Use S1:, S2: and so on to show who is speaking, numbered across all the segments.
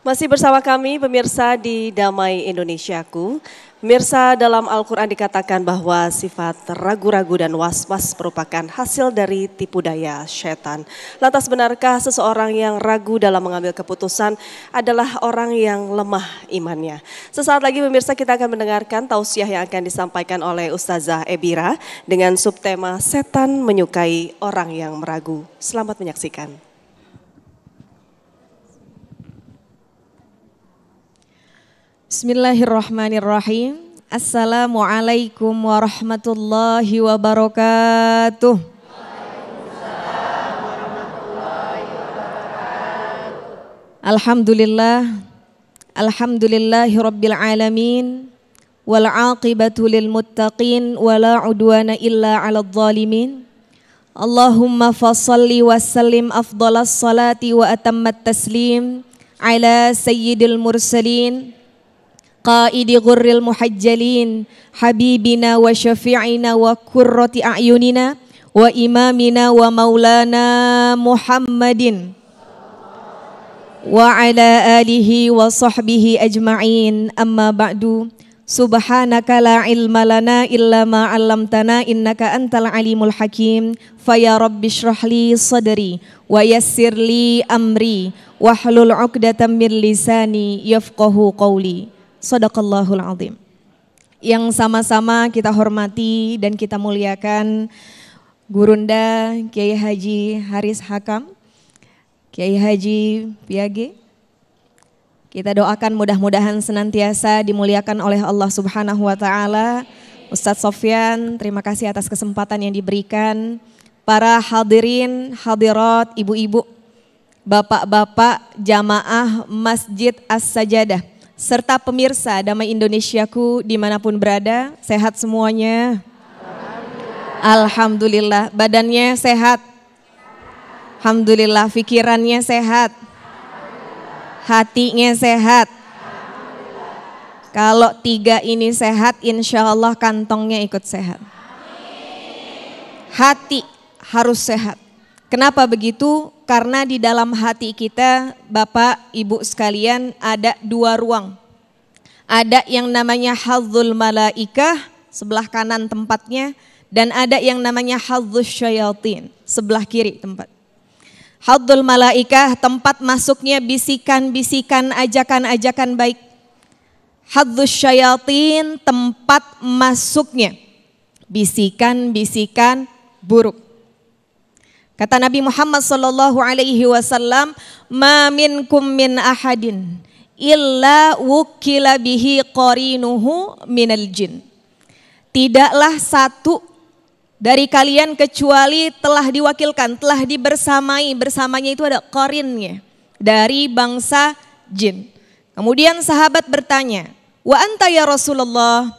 S1: Masih bersama kami pemirsa di Damai Indonesiaku. Pemirsa dalam Al-Quran dikatakan bahwa sifat ragu-ragu dan was-was merupakan hasil dari tipu daya setan. Lantas benarkah seseorang yang ragu dalam mengambil keputusan adalah orang yang lemah imannya? Sesaat lagi pemirsa kita akan mendengarkan tausiah yang akan disampaikan oleh Ustazah Ebira dengan subtema setan menyukai orang yang meragu. Selamat menyaksikan. Bismillahirrahmanirrahim. Assalamualaikum warahmatullahi wabarakatuh. warahmatullahi wabarakatuh. Alhamdulillah. Alhamdulillahi rabbil alamin. Wal aqibatu lil muttaqin wala udwana illa 'alal zalimin. Allahumma fassalli wa sallim afdalas salati wa atammat taslim ala sayyidil mursalin قائد غر المحجلين حبيبنا وشفيعنا وكرة أعيننا وإمامنا ومولانا محمد وعلى آله وصحبه أجمعين أما بعد سبحانك لا علم لنا إلا ما علمتنا إنك أنت العليم الحكيم فيا رب اشرح لي صدري ويسر لي أمري واحلل عقدة من لساني يفقه قولي Sadaqallahul azim. Yang sama-sama kita hormati dan kita muliakan Gurunda Kiai Haji Haris Hakam, Kiai Haji Piage. Kita doakan mudah-mudahan senantiasa dimuliakan oleh Allah Subhanahu wa taala. Ustadz Sofyan, terima kasih atas kesempatan yang diberikan. Para hadirin, hadirat, ibu-ibu, bapak-bapak, jamaah Masjid As-Sajadah serta pemirsa Damai Indonesiaku dimanapun berada, sehat semuanya. Alhamdulillah, badannya sehat. Alhamdulillah, pikirannya sehat. Hatinya sehat. Kalau tiga ini sehat, insya Allah kantongnya ikut sehat. Hati harus sehat. Kenapa begitu? Karena di dalam hati kita, Bapak, Ibu sekalian, ada dua ruang. Ada yang namanya hadzul malaikah, sebelah kanan tempatnya, dan ada yang namanya hadzus syayatin, sebelah kiri tempat. Hadzul malaikah, tempat masuknya bisikan-bisikan, ajakan-ajakan baik. Hadzul syayatin, tempat masuknya bisikan-bisikan buruk. Kata Nabi Muhammad sallallahu alaihi wasallam, "Ma minkum min ahadin illa wukila bihi qarinuhu minal jin." Tidaklah satu dari kalian kecuali telah diwakilkan, telah dibersamai, bersamanya itu ada korinnya dari bangsa jin. Kemudian sahabat bertanya, "Wa anta ya Rasulullah?"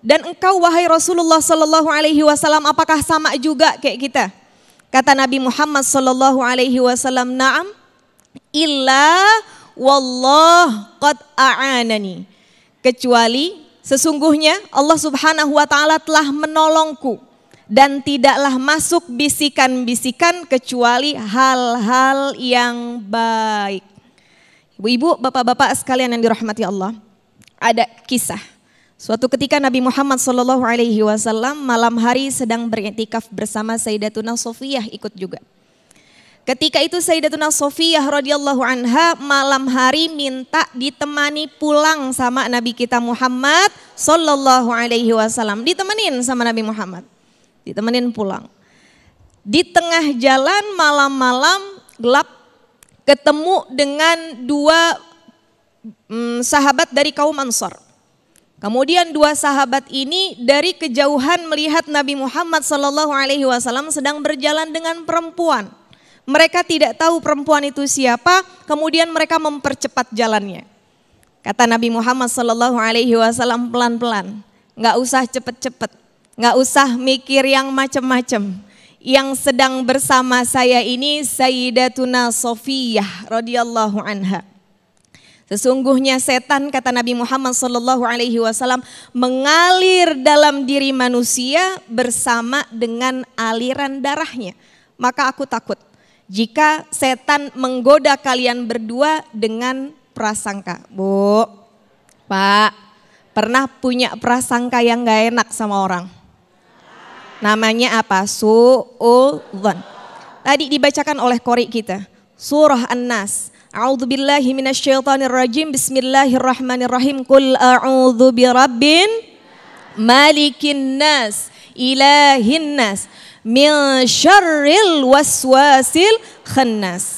S1: Dan engkau wahai Rasulullah sallallahu alaihi wasallam apakah sama juga kayak kita? Kata Nabi Muhammad sallallahu alaihi wasallam, "Na'am illa wallah qad a'anani." Kecuali sesungguhnya Allah Subhanahu wa taala telah menolongku dan tidaklah masuk bisikan-bisikan kecuali hal-hal yang baik. Ibu-ibu, bapak-bapak sekalian yang dirahmati Allah, ada kisah Suatu ketika Nabi Muhammad Shallallahu Alaihi Wasallam malam hari sedang beriktikaf bersama Sayyidatuna Sofiyah ikut juga. Ketika itu Sayyidatuna Sofiyah radhiyallahu anha malam hari minta ditemani pulang sama Nabi kita Muhammad Shallallahu Alaihi Wasallam. Ditemenin sama Nabi Muhammad, ditemenin pulang. Di tengah jalan malam-malam gelap ketemu dengan dua hmm, sahabat dari kaum Ansor Kemudian dua sahabat ini dari kejauhan melihat Nabi Muhammad Shallallahu Alaihi Wasallam sedang berjalan dengan perempuan. Mereka tidak tahu perempuan itu siapa, kemudian mereka mempercepat jalannya. Kata Nabi Muhammad Shallallahu Alaihi Wasallam pelan-pelan, nggak usah cepet-cepet, nggak usah mikir yang macem-macem. Yang sedang bersama saya ini Sayyidatuna Sofiyah radhiyallahu anha. Sesungguhnya setan kata Nabi Muhammad Shallallahu Alaihi Wasallam mengalir dalam diri manusia bersama dengan aliran darahnya. Maka aku takut jika setan menggoda kalian berdua dengan prasangka. Bu, Pak, pernah punya prasangka yang gak enak sama orang? Namanya apa? Su'ul Tadi dibacakan oleh kori kita. Surah An-Nas A'udzu billahi minasyaitonir rajim. Bismillahirrahmanirrahim. Qul a'udzu birabbin malikin nas, ilahin nas, min syarril waswasil khannas.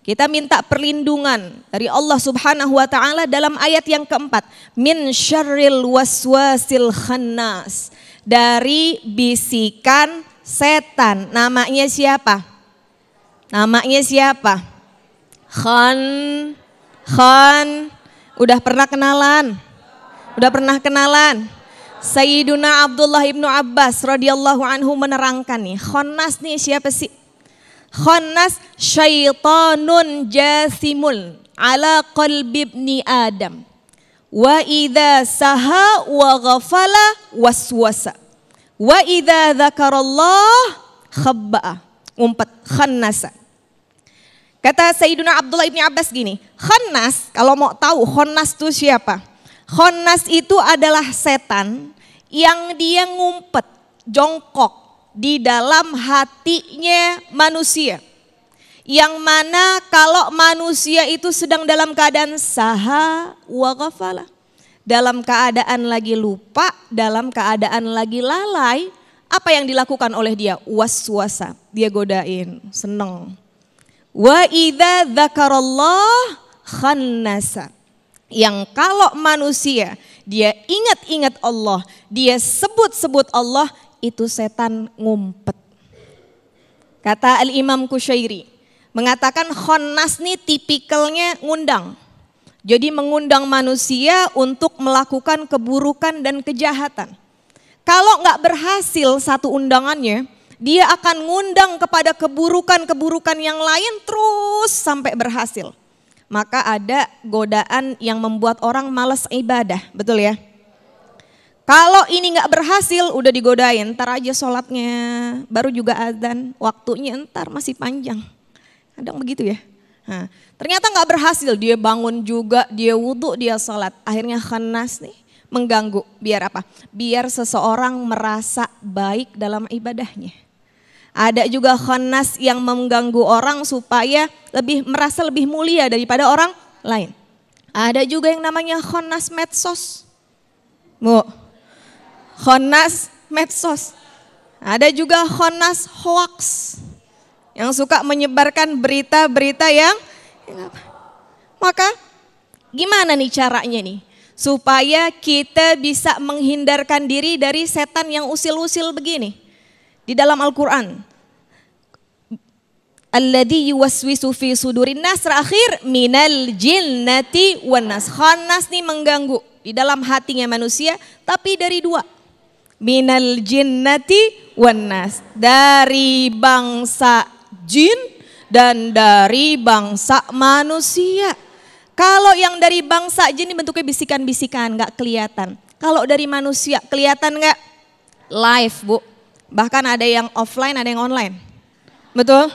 S1: Kita minta perlindungan dari Allah Subhanahu wa taala dalam ayat yang keempat, min syarril waswasil khannas. Dari bisikan setan. Namanya siapa? Namanya siapa? Khan, Khan, udah pernah kenalan? Udah pernah kenalan? Sayyiduna Abdullah ibnu Abbas radhiyallahu anhu menerangkan nih, khonas nih siapa sih? Khonas syaitanun jasimul ala qalbi ibni Adam. Wa idha saha wa ghafala waswasa. Wa idha dhakarallah khabba'a. Umpet khannasa. Kata Sayyiduna Abdullah ibni Abbas gini, Khonnas, kalau mau tahu Khonnas itu siapa? Khonnas itu adalah setan yang dia ngumpet, jongkok di dalam hatinya manusia. Yang mana kalau manusia itu sedang dalam keadaan saha wa ghafala. Dalam keadaan lagi lupa, dalam keadaan lagi lalai, apa yang dilakukan oleh dia? Was-wasa, dia godain, seneng Wa idza dzakarallah khannasa. Yang kalau manusia dia ingat-ingat Allah, dia sebut-sebut Allah, itu setan ngumpet. Kata Al-Imam Kusyairi, mengatakan khonnas ini tipikalnya ngundang. Jadi mengundang manusia untuk melakukan keburukan dan kejahatan. Kalau nggak berhasil satu undangannya, dia akan ngundang kepada keburukan-keburukan yang lain terus sampai berhasil. Maka ada godaan yang membuat orang males ibadah, betul ya? Kalau ini nggak berhasil, udah digodain, ntar aja sholatnya, baru juga azan, waktunya ntar masih panjang. Kadang begitu ya. Nah, ternyata nggak berhasil, dia bangun juga, dia wudhu, dia sholat. Akhirnya khanas nih, mengganggu. Biar apa? Biar seseorang merasa baik dalam ibadahnya. Ada juga khanas yang mengganggu orang supaya lebih merasa lebih mulia daripada orang lain. Ada juga yang namanya khanas medsos. Bu, khanas medsos. Ada juga khanas hoax yang suka menyebarkan berita-berita yang, yang apa? Maka gimana nih caranya nih? supaya kita bisa menghindarkan diri dari setan yang usil-usil begini di dalam Al-Qur'an. Alladhi yuwaswisu fi sudurin nas terakhir minal jinnati wan nas. Khanas nih mengganggu di dalam hatinya manusia tapi dari dua. Minal jinnati wan nas. Dari bangsa jin dan dari bangsa manusia. Kalau yang dari bangsa jin bentuknya bisikan-bisikan, nggak kelihatan. Kalau dari manusia kelihatan nggak? Live, Bu. Bahkan ada yang offline, ada yang online. Betul?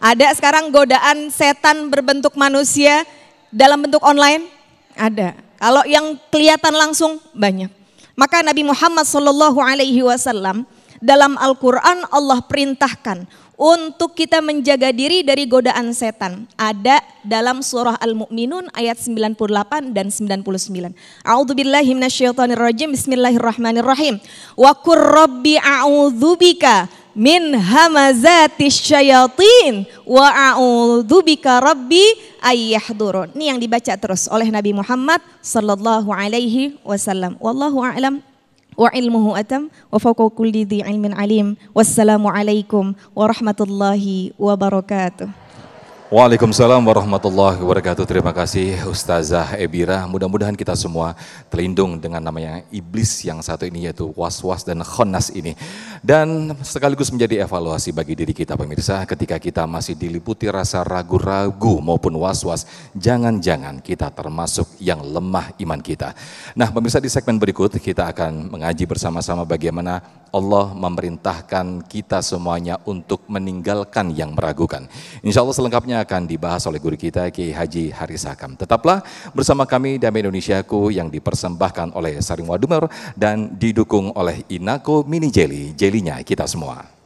S1: Ada sekarang godaan setan berbentuk manusia dalam bentuk online? Ada. Kalau yang kelihatan langsung banyak. Maka Nabi Muhammad Shallallahu Alaihi Wasallam dalam Al-Quran Allah perintahkan untuk kita menjaga diri dari godaan setan. Ada dalam surah Al-Mu'minun ayat 98 dan 99. A'udzubillahi minasyaitonirrajim. Bismillahirrahmanirrahim. Wa kurrabbi rabbi a'udzubika min hamazatis syayatin wa a'udzubika rabbi ayyahdurun. Ini yang dibaca terus oleh Nabi Muhammad sallallahu alaihi wasallam. Wallahu a'lam وعلمه أتم وفوق كل ذي علم عليم والسلام عليكم ورحمة الله وبركاته Waalaikumsalam warahmatullahi wabarakatuh. Terima kasih Ustazah Ebira. Mudah-mudahan kita semua terlindung dengan nama yang iblis yang satu ini yaitu was-was dan khonas ini. Dan sekaligus menjadi evaluasi bagi diri kita pemirsa ketika kita masih diliputi rasa ragu-ragu maupun was-was. Jangan-jangan kita termasuk yang lemah iman kita. Nah pemirsa di segmen berikut kita akan mengaji bersama-sama bagaimana Allah memerintahkan kita semuanya untuk meninggalkan yang meragukan. Insya Allah selengkapnya akan dibahas oleh guru kita Ki Haji Harisakam. Tetaplah bersama kami Damai Indonesiaku yang dipersembahkan oleh Saring Dumer dan didukung oleh Inako Mini Jelly, jelinya kita semua.